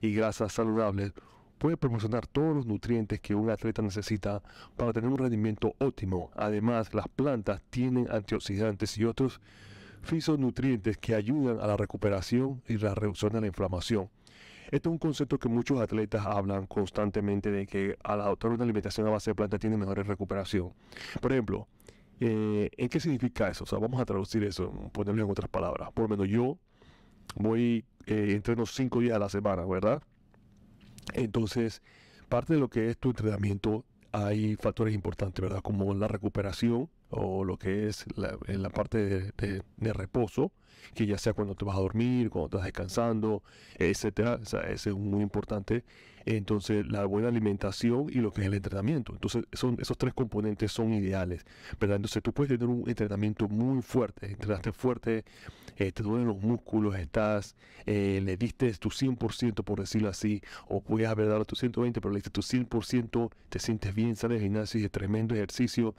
y grasas saludables, puede proporcionar todos los nutrientes que un atleta necesita para tener un rendimiento óptimo. Además, las plantas tienen antioxidantes y otros fisonutrientes que ayudan a la recuperación y la reducción de la inflamación. Este es un concepto que muchos atletas hablan constantemente de que al adoptar una alimentación a base de plantas tiene mejores recuperación. Por ejemplo, eh, ¿en qué significa eso? vamos a traducir eso, ponerlo en otras palabras. Por lo menos yo voy eh, entre unos cinco días a la semana, ¿verdad? Entonces, parte de lo que es tu entrenamiento, hay factores importantes, ¿verdad? Como la recuperación o lo que es la, en la parte de, reposo, que ya sea cuando te vas a dormir, cuando estás descansando, etcétera. O es muy importante. Entonces, la buena alimentación y lo que es el entrenamiento. Entonces, esos tres componentes son ideales, ¿verdad? Entonces, tú puedes tener un entrenamiento muy fuerte, entrenaste fuerte eh, te duelen los músculos, estás, eh, le diste tu 100%, por decirlo así, o puedes haber dado tu 120, pero le diste tu 100%, te sientes bien, sales de gimnasio y es tremendo ejercicio,